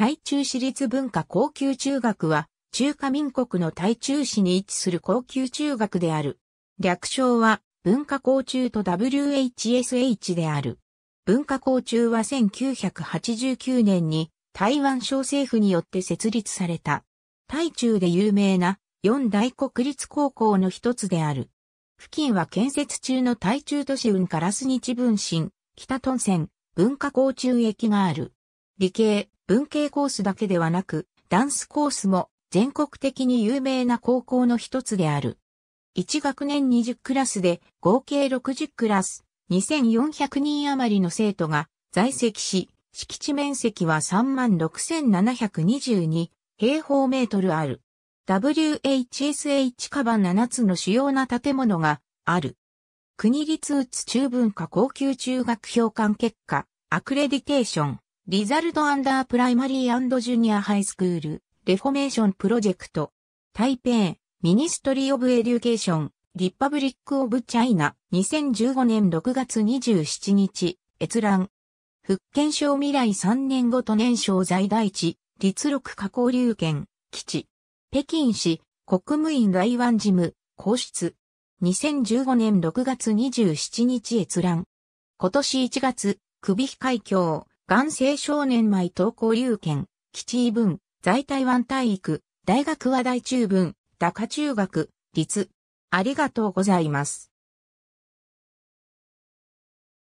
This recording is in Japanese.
台中市立文化高級中学は、中華民国の台中市に位置する高級中学である。略称は、文化高中と WHSH である。文化高中は1989年に台湾省政府によって設立された。台中で有名な四大国立高校の一つである。付近は建設中の台中都市運からス日分身、北トン線、文化高中駅がある。理系、文系コースだけではなく、ダンスコースも全国的に有名な高校の一つである。1学年20クラスで合計60クラス、2400人余りの生徒が在籍し、敷地面積は36,722平方メートルある。WHSH カバン7つの主要な建物がある。国立宇宙中文化高級中学評価結果、アクレディテーション。リザルトアンダープライマリージュニアハイスクール、レフォメーションプロジェクト、台北、ミニストリー・オブ・エデュケーション、リパブリック・オブ・チャイナ、2015年6月27日、閲覧。福建省未来3年ごと年賞。在大地、立録加工流圏、基地。北京市、国務院台湾事務、皇室。2015年6月27日閲覧。今年1月、首非海峡、元生少年米投稿流圏、吉井文、在台湾体育、大学は大中文、高中学、立。ありがとうございます。